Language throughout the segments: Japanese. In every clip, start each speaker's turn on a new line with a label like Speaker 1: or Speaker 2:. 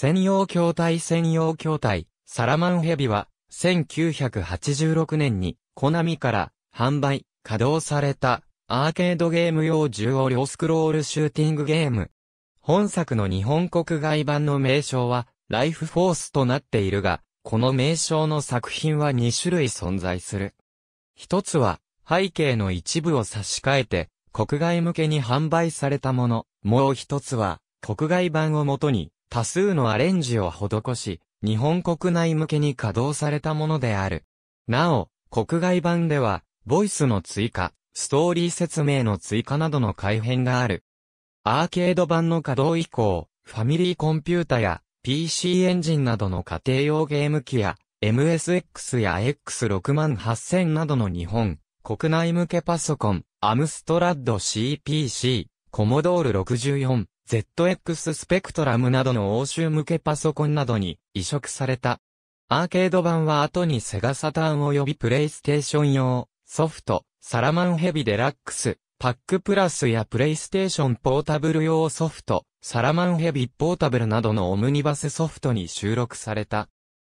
Speaker 1: 専用筐体専用筐体、サラマンヘビは、1986年に、コナミから、販売、稼働された、アーケードゲーム用重要量スクロールシューティングゲーム。本作の日本国外版の名称は、ライフフォースとなっているが、この名称の作品は2種類存在する。一つは、背景の一部を差し替えて、国外向けに販売されたもの。もう一つは、国外版をもとに、多数のアレンジを施し、日本国内向けに稼働されたものである。なお、国外版では、ボイスの追加、ストーリー説明の追加などの改変がある。アーケード版の稼働以降、ファミリーコンピュータや PC エンジンなどの家庭用ゲーム機や MSX や X68000 などの日本、国内向けパソコン、アムストラッド CPC、コモドール64、ZX スペクトラムなどの欧州向けパソコンなどに移植された。アーケード版は後にセガサターン及びプレイステーション用、ソフト、サラマンヘビデラックス、パックプラスやプレイステーションポータブル用ソフト、サラマンヘビポータブルなどのオムニバスソフトに収録された。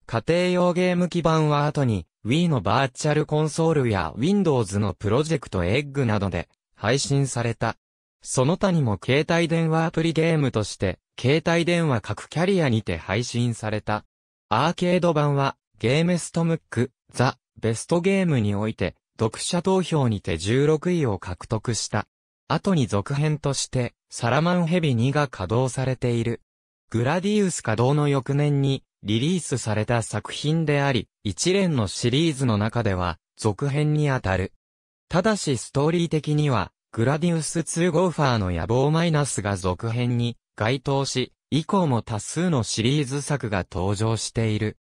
Speaker 1: 家庭用ゲーム基盤は後に Wii のバーチャルコンソールや Windows のプロジェクトエッグなどで配信された。その他にも携帯電話アプリゲームとして、携帯電話各キャリアにて配信された。アーケード版は、ゲームストムック、ザ・ベストゲームにおいて、読者投票にて16位を獲得した。後に続編として、サラマンヘビ2が稼働されている。グラディウス稼働の翌年に、リリースされた作品であり、一連のシリーズの中では、続編にあたる。ただしストーリー的には、グラディウス2ゴーファーの野望マイナスが続編に該当し、以降も多数のシリーズ作が登場している。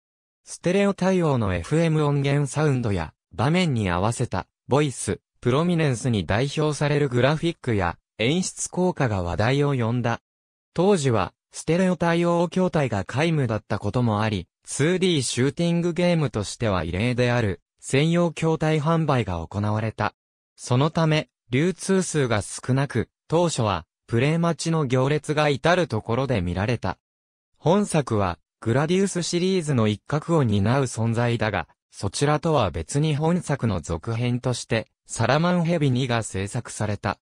Speaker 1: ステレオ対応の FM 音源サウンドや場面に合わせたボイス、プロミネンスに代表されるグラフィックや演出効果が話題を呼んだ。当時はステレオ対応筐体が皆無だったこともあり、2D シューティングゲームとしては異例である専用筐体販売が行われた。そのため、流通数が少なく、当初は、プレイ待ちの行列が至るところで見られた。本作は、グラディウスシリーズの一角を担う存在だが、そちらとは別に本作の続編として、サラマンヘビ2が制作された。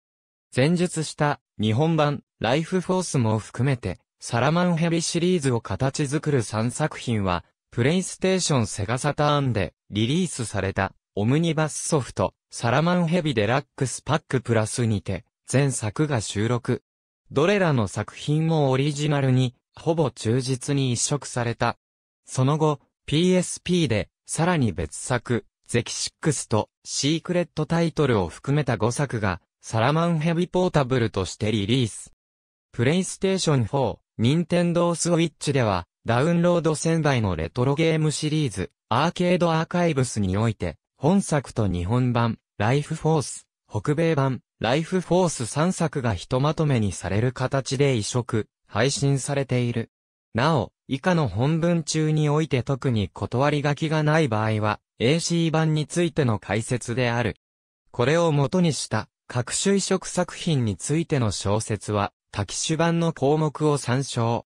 Speaker 1: 前述した日本版ライフフォースも含めて、サラマンヘビシリーズを形作る3作品は、プレイステーションセガサターンでリリースされたオムニバスソフト、サラマンヘビデラックスパックプラスにて、全作が収録。どれらの作品もオリジナルに、ほぼ忠実に移植された。その後、PSP で、さらに別作、ゼキシックスとシークレットタイトルを含めた5作が、サラマンヘビポータブルとしてリリース。プレイステーション4、ニンテンドースウィッチでは、ダウンロード1000台のレトロゲームシリーズ、アーケードアーカイブスにおいて、本作と日本版、ライフフォース、北米版、ライフフォース3作がひとまとめにされる形で移植、配信されている。なお、以下の本文中において特に断り書きがない場合は、AC 版についての解説である。これを元にした、各種移植作品についての小説は、多機種版の項目を参照。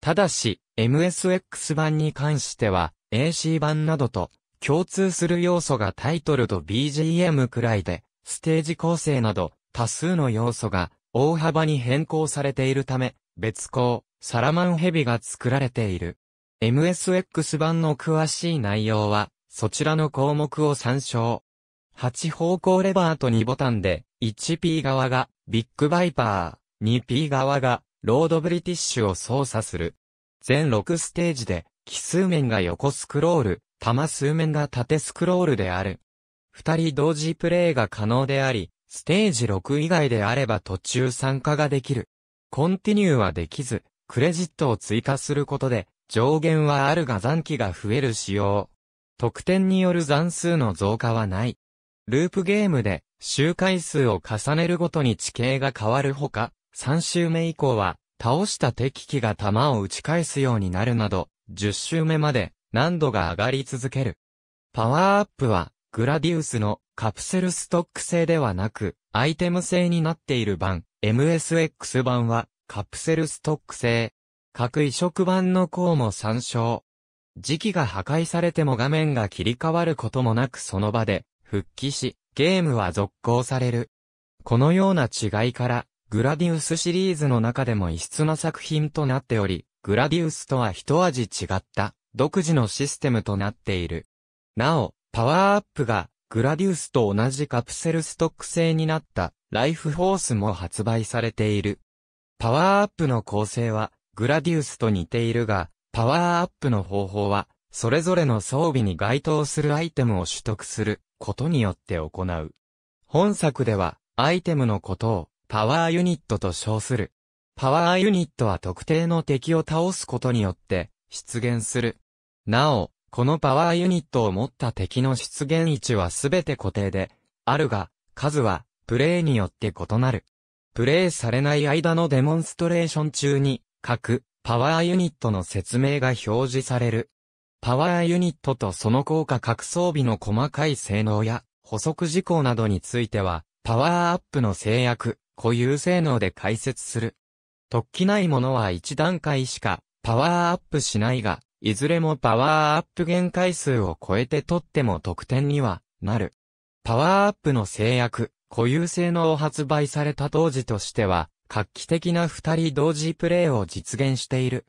Speaker 1: ただし、MSX 版に関しては、AC 版などと共通する要素がタイトルと BGM くらいで、ステージ構成など多数の要素が大幅に変更されているため、別項、サラマンヘビが作られている。MSX 版の詳しい内容は、そちらの項目を参照。8方向レバーと2ボタンで、1P 側がビッグバイパー、2P 側がロードブリティッシュを操作する。全6ステージで、奇数面が横スクロール、玉数面が縦スクロールである。二人同時プレイが可能であり、ステージ6以外であれば途中参加ができる。コンティニューはできず、クレジットを追加することで、上限はあるが残機が増える仕様。得点による残数の増加はない。ループゲームで、周回数を重ねるごとに地形が変わるほか、3周目以降は、倒した敵機が弾を打ち返すようになるなど、10周目まで、難度が上がり続ける。パワーアップは、グラディウスのカプセルストック製ではなく、アイテム製になっている版、MSX 版は、カプセルストック製。各移植版の項も参照。時期が破壊されても画面が切り替わることもなくその場で、復帰し、ゲームは続行される。このような違いから、グラディウスシリーズの中でも異質な作品となっており、グラディウスとは一味違った独自のシステムとなっている。なお、パワーアップがグラディウスと同じカプセルストック製になったライフフォースも発売されている。パワーアップの構成はグラディウスと似ているが、パワーアップの方法はそれぞれの装備に該当するアイテムを取得することによって行う。本作ではアイテムのことをパワーユニットと称する。パワーユニットは特定の敵を倒すことによって出現するなお、このパワーユニットを持った敵の出現位置はすべて固定で、あるが、数は、プレイによって異なる。プレイされない間のデモンストレーション中に、各、パワーユニットの説明が表示される。パワーユニットとその効果各装備の細かい性能や、補足事項などについては、パワーアップの制約、固有性能で解説する。突起ないものは1段階しか、パワーアップしないが、いずれもパワーアップ限界数を超えて取っても得点にはなる。パワーアップの制約、固有性能を発売された当時としては、画期的な二人同時プレイを実現している。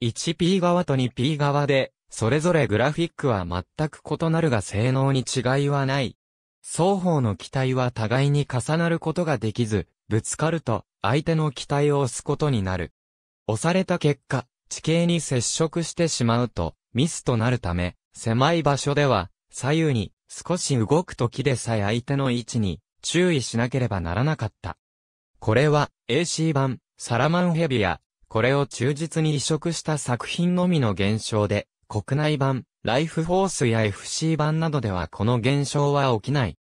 Speaker 1: 1P 側と 2P 側で、それぞれグラフィックは全く異なるが性能に違いはない。双方の機体は互いに重なることができず、ぶつかると相手の機体を押すことになる。押された結果、地形に接触してしまうと、ミスとなるため、狭い場所では、左右に少し動く時でさえ相手の位置に注意しなければならなかった。これは AC 版サラマンヘビや、これを忠実に移植した作品のみの現象で、国内版ライフフォースや FC 版などではこの現象は起きない。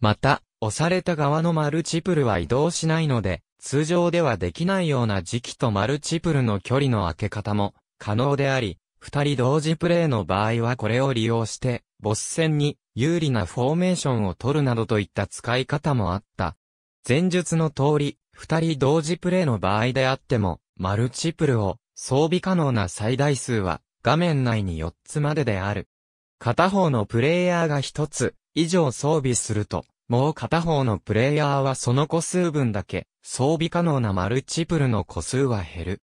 Speaker 1: また、押された側のマルチプルは移動しないので、通常ではできないような時期とマルチプルの距離の開け方も可能であり、二人同時プレイの場合はこれを利用して、ボス戦に有利なフォーメーションを取るなどといった使い方もあった。前述の通り、二人同時プレイの場合であっても、マルチプルを装備可能な最大数は画面内に4つまでである。片方のプレイヤーが1つ以上装備すると、もう片方のプレイヤーはその個数分だけ、装備可能なマルチプルの個数は減る。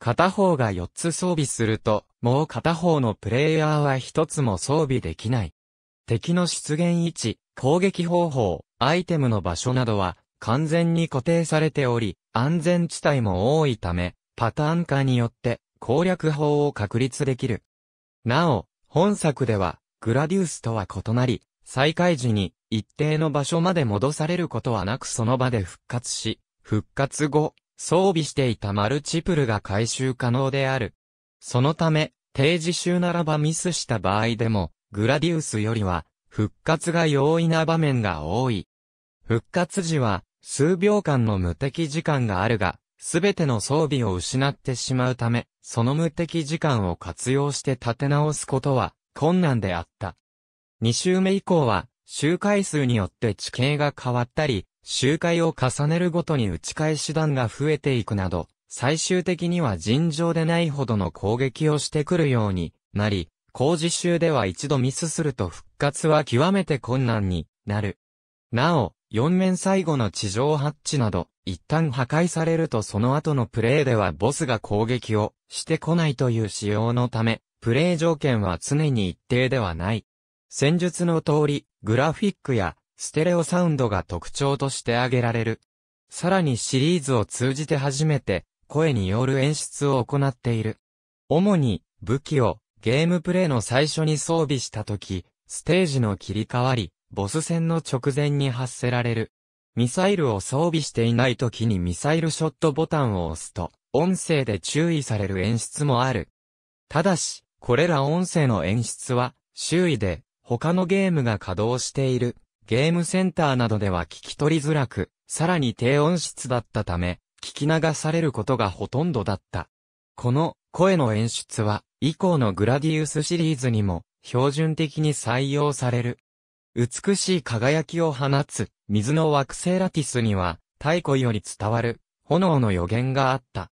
Speaker 1: 片方が4つ装備すると、もう片方のプレイヤーは1つも装備できない。敵の出現位置、攻撃方法、アイテムの場所などは完全に固定されており、安全地帯も多いため、パターン化によって攻略法を確立できる。なお、本作では、グラディウスとは異なり、再開時に一定の場所まで戻されることはなくその場で復活し、復活後、装備していたマルチプルが回収可能である。そのため、定時集ならばミスした場合でも、グラディウスよりは、復活が容易な場面が多い。復活時は、数秒間の無敵時間があるが、すべての装備を失ってしまうため、その無敵時間を活用して立て直すことは困難であった。2周目以降は、周回数によって地形が変わったり、周回を重ねるごとに打ち返し弾が増えていくなど、最終的には尋常でないほどの攻撃をしてくるようになり、工事集では一度ミスすると復活は極めて困難になる。なお、4面最後の地上ハッチなど、一旦破壊されるとその後のプレイではボスが攻撃をしてこないという仕様のため、プレイ条件は常に一定ではない。戦術の通り、グラフィックやステレオサウンドが特徴として挙げられる。さらにシリーズを通じて初めて声による演出を行っている。主に武器をゲームプレイの最初に装備した時、ステージの切り替わり、ボス戦の直前に発せられる。ミサイルを装備していない時にミサイルショットボタンを押すと、音声で注意される演出もある。ただし、これら音声の演出は、周囲で他のゲームが稼働している、ゲームセンターなどでは聞き取りづらく、さらに低音質だったため、聞き流されることがほとんどだった。この声の演出は、以降のグラディウスシリーズにも、標準的に採用される。美しい輝きを放つ、水の惑星ラティスには、太古より伝わる、炎の予言があった。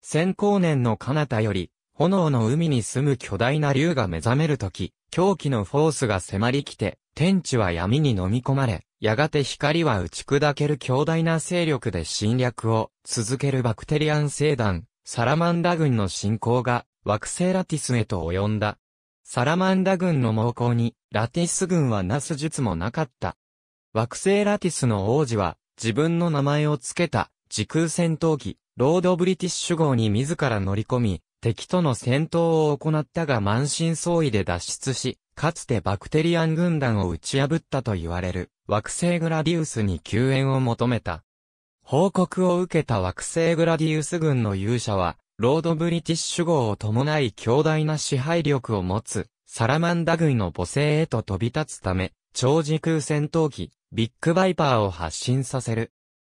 Speaker 1: 先光年の彼方より、炎の海に住む巨大な竜が目覚めるとき、狂気のフォースが迫り来て、天地は闇に飲み込まれ、やがて光は打ち砕ける強大な勢力で侵略を続けるバクテリアン星団、サラマンダ軍の侵攻が惑星ラティスへと及んだ。サラマンダ軍の猛攻に、ラティス軍はなす術もなかった。惑星ラティスの王子は、自分の名前を付けた、時空戦闘機、ロード・ブリティッシュ号に自ら乗り込み、敵との戦闘を行ったが満身創痍で脱出し、かつてバクテリアン軍団を打ち破ったと言われる惑星グラディウスに救援を求めた。報告を受けた惑星グラディウス軍の勇者は、ロードブリティッシュ号を伴い強大な支配力を持つ、サラマンダ軍の母性へと飛び立つため、超時空戦闘機、ビッグバイパーを発進させる。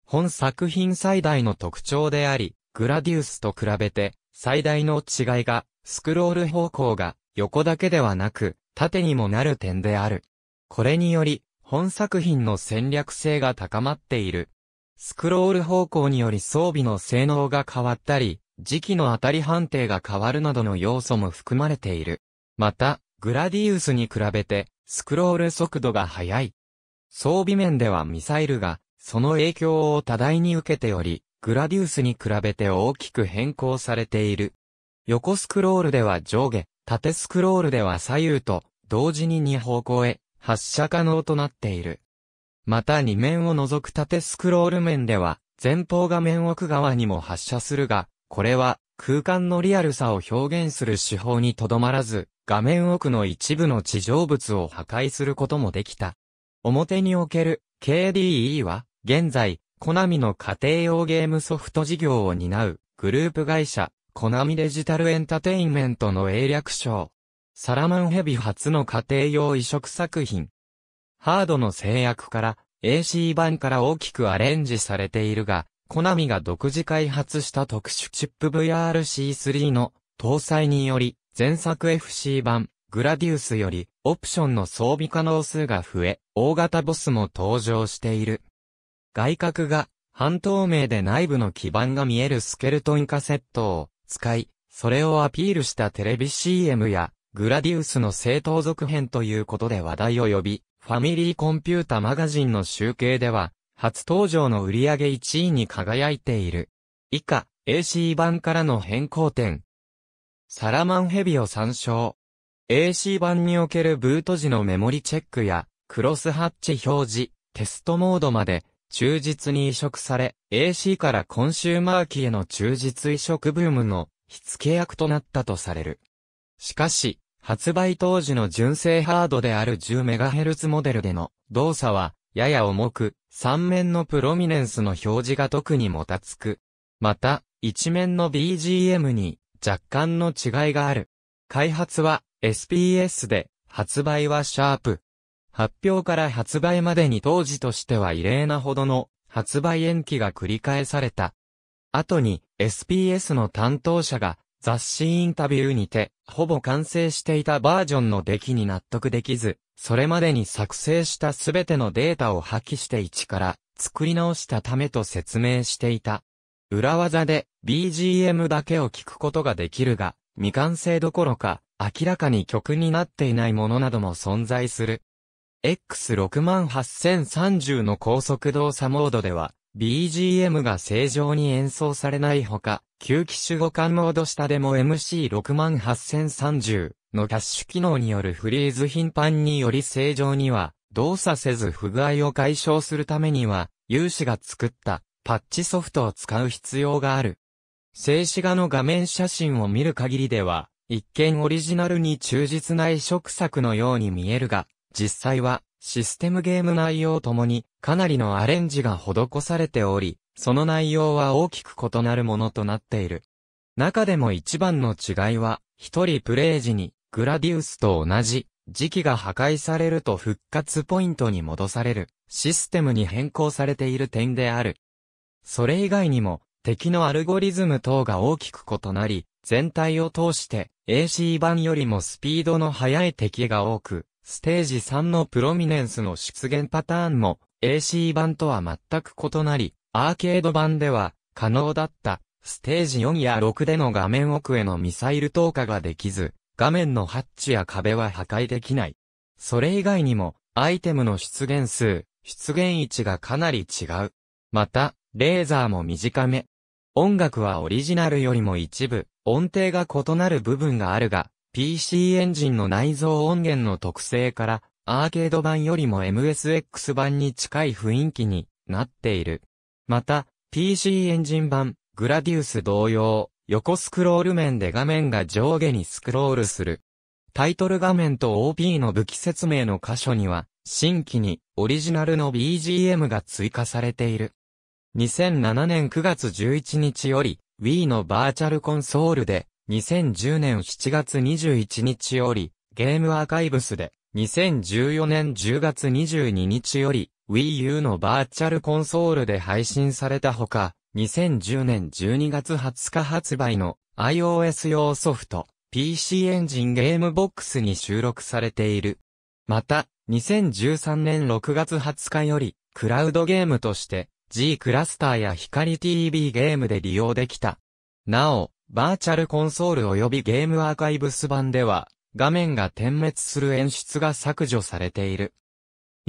Speaker 1: 本作品最大の特徴であり、グラディウスと比べて、最大の違いが、スクロール方向が横だけではなく、縦にもなる点である。これにより、本作品の戦略性が高まっている。スクロール方向により装備の性能が変わったり、時期の当たり判定が変わるなどの要素も含まれている。また、グラディウスに比べて、スクロール速度が速い。装備面ではミサイルが、その影響を多大に受けており、グラディウスに比べて大きく変更されている。横スクロールでは上下、縦スクロールでは左右と、同時に2方向へ発射可能となっている。また2面を除く縦スクロール面では、前方画面奥側にも発射するが、これは空間のリアルさを表現する手法にとどまらず、画面奥の一部の地上物を破壊することもできた。表における KDE は、現在、コナミの家庭用ゲームソフト事業を担うグループ会社、コナミデジタルエンタテインメントの英略称。サラマンヘビ初の家庭用移植作品。ハードの制約から AC 版から大きくアレンジされているが、コナミが独自開発した特殊チップ VRC3 の搭載により、前作 FC 版、グラディウスより、オプションの装備可能数が増え、大型ボスも登場している。外角が半透明で内部の基板が見えるスケルトンカセットを使い、それをアピールしたテレビ CM やグラディウスの正当続編ということで話題を呼び、ファミリーコンピュータマガジンの集計では、初登場の売り上げ1位に輝いている。以下、AC 版からの変更点。サラマンヘビを参照。AC 版におけるブート時のメモリチェックや、クロスハッチ表示、テストモードまで、忠実に移植され、AC からコンシューマー機への忠実移植ブームの火付け役となったとされる。しかし、発売当時の純正ハードである 10MHz モデルでの動作は、やや重く、3面のプロミネンスの表示が特にもたつく。また、1面の BGM に若干の違いがある。開発は SPS で、発売はシャープ発表から発売までに当時としては異例なほどの発売延期が繰り返された。後に SPS の担当者が雑誌インタビューにて、ほぼ完成していたバージョンの出来に納得できず、それまでに作成したすべてのデータを破棄して一から作り直したためと説明していた。裏技で BGM だけを聞くことができるが、未完成どころか、明らかに曲になっていないものなども存在する。X68030 の高速動作モードでは、BGM が正常に演奏されないほか、旧機種互換モード下でも MC68030 のキャッシュ機能によるフリーズ頻繁により正常には動作せず不具合を解消するためには、有志が作ったパッチソフトを使う必要がある。静止画の画面写真を見る限りでは、一見オリジナルに忠実な移植作のように見えるが、実際は、システムゲーム内容ともに、かなりのアレンジが施されており、その内容は大きく異なるものとなっている。中でも一番の違いは、一人プレイ時に、グラディウスと同じ、時期が破壊されると復活ポイントに戻される、システムに変更されている点である。それ以外にも、敵のアルゴリズム等が大きく異なり、全体を通して AC 版よりもスピードの速い敵が多く、ステージ3のプロミネンスの出現パターンも AC 版とは全く異なり、アーケード版では可能だったステージ4や6での画面奥へのミサイル投下ができず、画面のハッチや壁は破壊できない。それ以外にも、アイテムの出現数、出現位置がかなり違う。また、レーザーも短め。音楽はオリジナルよりも一部、音程が異なる部分があるが、PC エンジンの内蔵音源の特性から、アーケード版よりも MSX 版に近い雰囲気になっている。また、PC エンジン版、グラディウス同様、横スクロール面で画面が上下にスクロールする。タイトル画面と OP の武器説明の箇所には、新規にオリジナルの BGM が追加されている。2007年9月11日より、Wii のバーチャルコンソールで2010年7月21日より、ゲームアーカイブスで、2014年10月22日より、Wii U のバーチャルコンソールで配信されたほか、2010年12月20日発売の iOS 用ソフト、PC エンジンゲームボックスに収録されている。また、2013年6月20日より、クラウドゲームとして、G クラスターや光 TV ゲームで利用できた。なお、バーチャルコンソール及びゲームアーカイブス版では、画面が点滅する演出が削除されている。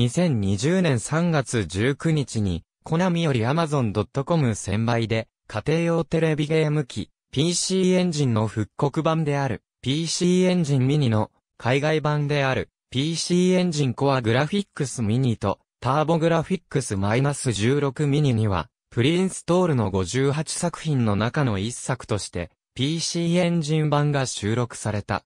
Speaker 1: 2020年3月19日に、コナミより Amazon.com 専売で、家庭用テレビゲーム機、PC エンジンの復刻版である、PC エンジンミニの、海外版である、PC エンジンコアグラフィックスミニと、ターボグラフィックス -16 ミニには、プリンストールの58作品の中の一作として、PC エンジン版が収録された。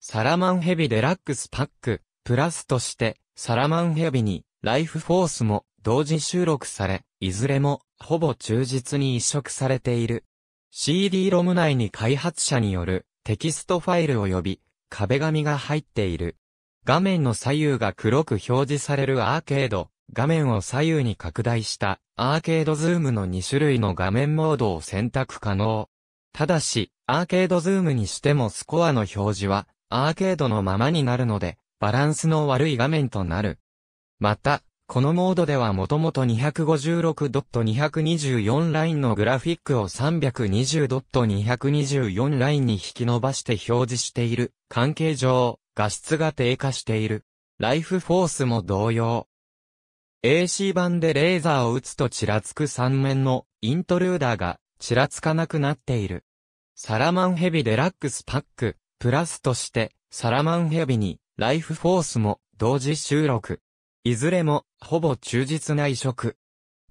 Speaker 1: サラマンヘビデラックスパック、プラスとして、サラマンヘビに、ライフフォースも同時収録され、いずれも、ほぼ忠実に移植されている。c d ロム内に開発者によるテキストファイル及び壁紙が入っている。画面の左右が黒く表示されるアーケード、画面を左右に拡大したアーケードズームの2種類の画面モードを選択可能。ただし、アーケードズームにしてもスコアの表示はアーケードのままになるので、バランスの悪い画面となる。また、このモードではもともと256.224ラインのグラフィックを320.224ラインに引き伸ばして表示している。関係上、画質が低下している。ライフフォースも同様。AC 版でレーザーを打つとちらつく3面のイントルーダーがちらつかなくなっている。サラマンヘビデラックスパック、プラスとしてサラマンヘビにライフフォースも同時収録。いずれもほぼ忠実な移植。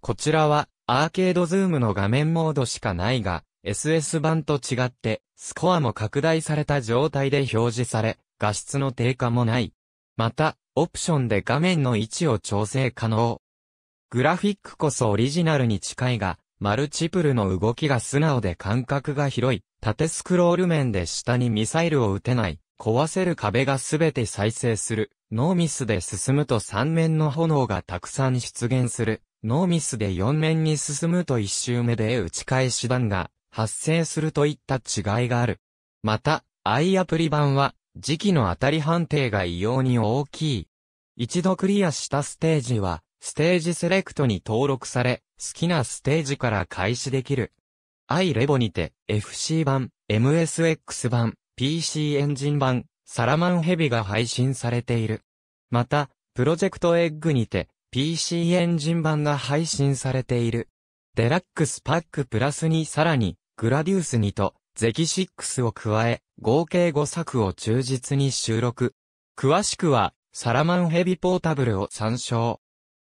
Speaker 1: こちらはアーケードズームの画面モードしかないが、SS 版と違って、スコアも拡大された状態で表示され、画質の低下もない。また、オプションで画面の位置を調整可能。グラフィックこそオリジナルに近いが、マルチプルの動きが素直で感覚が広い、縦スクロール面で下にミサイルを撃てない、壊せる壁がすべて再生する、ノーミスで進むと3面の炎がたくさん出現する、ノーミスで4面に進むと1周目で打ち返し弾が発生するといった違いがある。また、i アプリ版は、時期の当たり判定が異様に大きい。一度クリアしたステージは、ステージセレクトに登録され、好きなステージから開始できる。iLevo にて、FC 版、MSX 版、PC エンジン版、サラマンヘビが配信されている。また、プロジェクトエッグにて、PC エンジン版が配信されている。デラックスパックプラスにさらに、グラディウス2と、ゼキ6を加え、合計5作を忠実に収録。詳しくは、サラマンヘビポータブルを参照。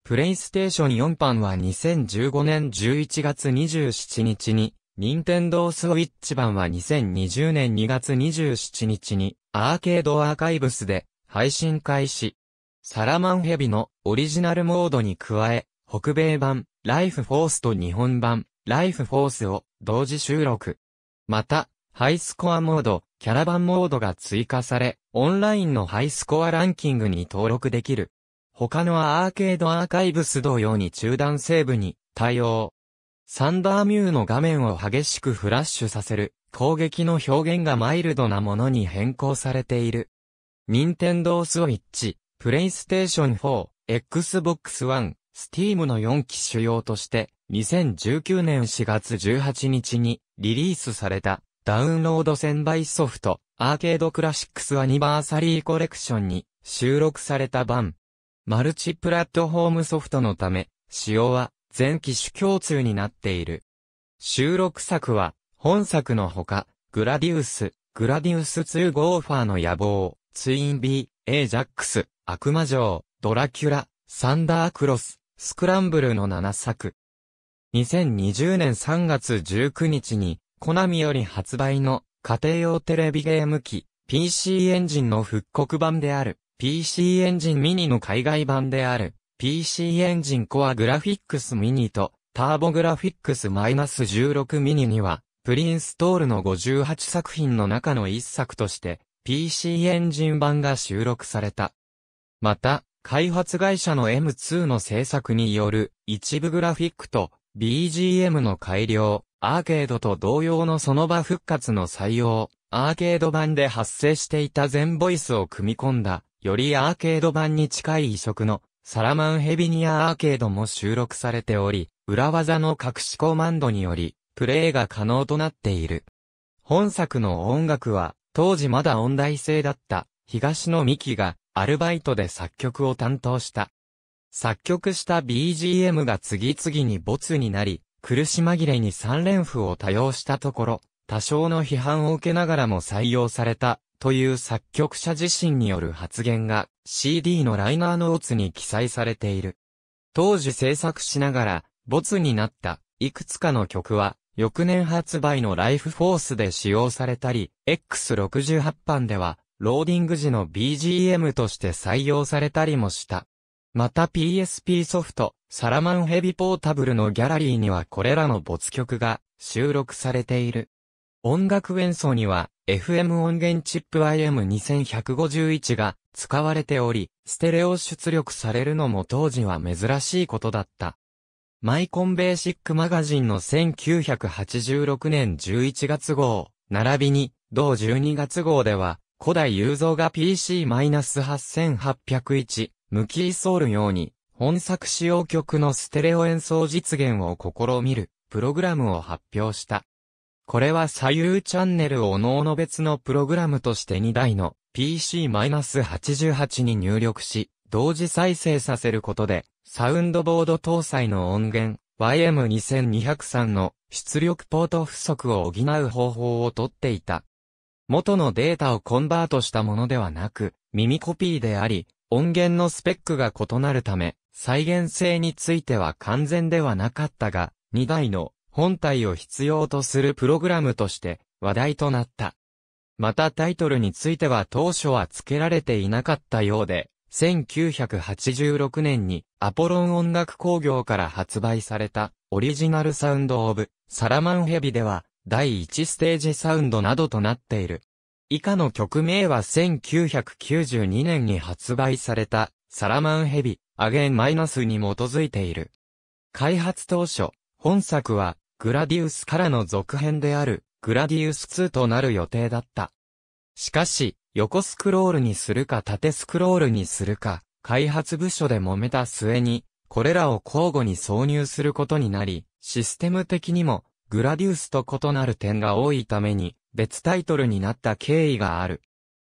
Speaker 1: プレイステーション4版は2015年11月27日に、任天堂ースウィッチ版は2020年2月27日に、アーケードアーカイブスで、配信開始。サラマンヘビのオリジナルモードに加え、北米版、ライフフォースと日本版、ライフフォースを同時収録。また、ハイスコアモード、キャラバンモードが追加され、オンラインのハイスコアランキングに登録できる。他のアーケードアーカイブス同様に中断セーブに対応。サンダーミューの画面を激しくフラッシュさせる攻撃の表現がマイルドなものに変更されている。任天堂 switch、PlayStation 4、Xbox One、Steam の4機種用として2019年4月18日にリリースされた。ダウンロード専売ソフト、アーケードクラシックスアニバーサリーコレクションに収録された版。マルチプラットフォームソフトのため、仕様は全機種共通になっている。収録作は、本作のほか、グラディウス、グラディウス2ゴーファーの野望、ツインビー、エージャックス、悪魔城、ドラキュラ、サンダークロス、スクランブルの7作。2020年3月19日にコナミより発売の家庭用テレビゲーム機 PC エンジンの復刻版である PC エンジンミニの海外版である PC エンジンコアグラフィックスミニとターボグラフィックス -16 ミニにはプリンストールの58作品の中の1作として PC エンジン版が収録された。また、開発会社の M2 の制作による一部グラフィックと BGM の改良、アーケードと同様のその場復活の採用、アーケード版で発生していた全ボイスを組み込んだ、よりアーケード版に近い移植のサラマンヘビニアアーケードも収録されており、裏技の隠しコマンドにより、プレイが可能となっている。本作の音楽は、当時まだ音大生だった、東野美希が、アルバイトで作曲を担当した。作曲した BGM が次々に没になり、苦し紛れに3連符を多用したところ、多少の批判を受けながらも採用された、という作曲者自身による発言が CD のライナーノーツに記載されている。当時制作しながら、没になった、いくつかの曲は、翌年発売のライフフォースで使用されたり、X68 版では、ローディング時の BGM として採用されたりもした。また PSP ソフト、サラマンヘビポータブルのギャラリーにはこれらの没曲が収録されている。音楽演奏には FM 音源チップ IM2151 が使われており、ステレオ出力されるのも当時は珍しいことだった。マイコンベーシックマガジンの1986年11月号、並びに、同12月号では、古代雄造が PC-8801 無機ソールように、本作使用曲のステレオ演奏実現を試みる、プログラムを発表した。これは左右チャンネルを各々別のプログラムとして2台の PC-88 に入力し、同時再生させることで、サウンドボード搭載の音源、YM2203 の出力ポート不足を補う方法をとっていた。元のデータをコンバートしたものではなく、耳コピーであり、音源のスペックが異なるため、再現性については完全ではなかったが、2台の本体を必要とするプログラムとして話題となった。またタイトルについては当初は付けられていなかったようで、1986年にアポロン音楽工業から発売されたオリジナルサウンドオブサラマンヘビでは第1ステージサウンドなどとなっている。以下の曲名は1992年に発売された、サラマンヘビ、アゲンマイナスに基づいている。開発当初、本作は、グラディウスからの続編である、グラディウス2となる予定だった。しかし、横スクロールにするか縦スクロールにするか、開発部署で揉めた末に、これらを交互に挿入することになり、システム的にも、グラディウスと異なる点が多いために、別タイトルになった経緯がある。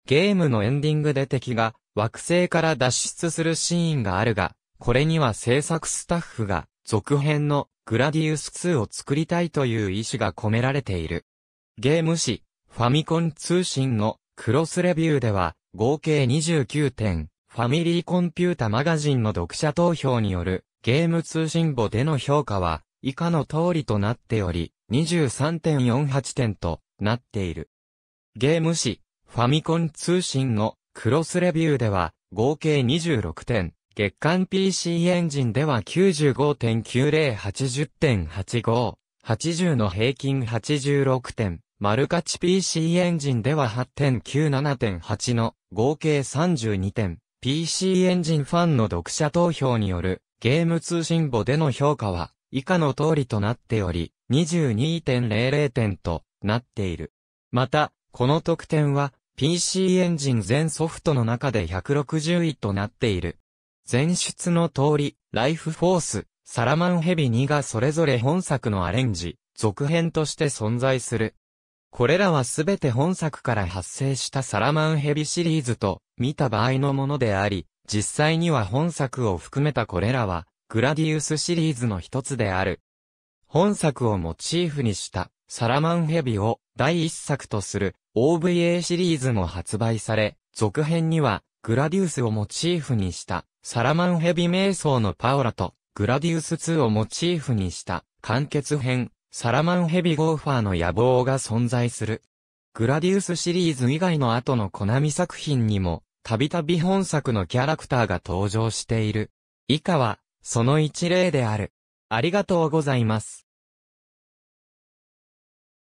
Speaker 1: ゲームのエンディングで敵が惑星から脱出するシーンがあるが、これには制作スタッフが続編のグラディウス2を作りたいという意思が込められている。ゲーム誌、ファミコン通信のクロスレビューでは、合計29点、ファミリーコンピュータマガジンの読者投票によるゲーム通信簿での評価は以下の通りとなっており、23.48点となっている。ゲーム誌、ファミコン通信のクロスレビューでは、合計26点、月間 PC エンジンでは95.9080.85、80の平均86点、マルカチ PC エンジンでは8.97.8の合計32点、PC エンジンファンの読者投票によるゲーム通信簿での評価は以下の通りとなっており、22.00点となっている。また、この特典は PC エンジン全ソフトの中で160位となっている。前出の通り、ライフフォース、サラマンヘビ2がそれぞれ本作のアレンジ、続編として存在する。これらはすべて本作から発生したサラマンヘビシリーズと見た場合のものであり、実際には本作を含めたこれらは、グラディウスシリーズの一つである。本作をモチーフにしたサラマンヘビを第一作とする OVA シリーズも発売され、続編にはグラディウスをモチーフにしたサラマンヘビ瞑想のパオラとグラディウス2をモチーフにした完結編サラマンヘビゴーファーの野望が存在する。グラディウスシリーズ以外の後のコナミ作品にもたびたび本作のキャラクターが登場している。以下はその一例である。ありがとうございます。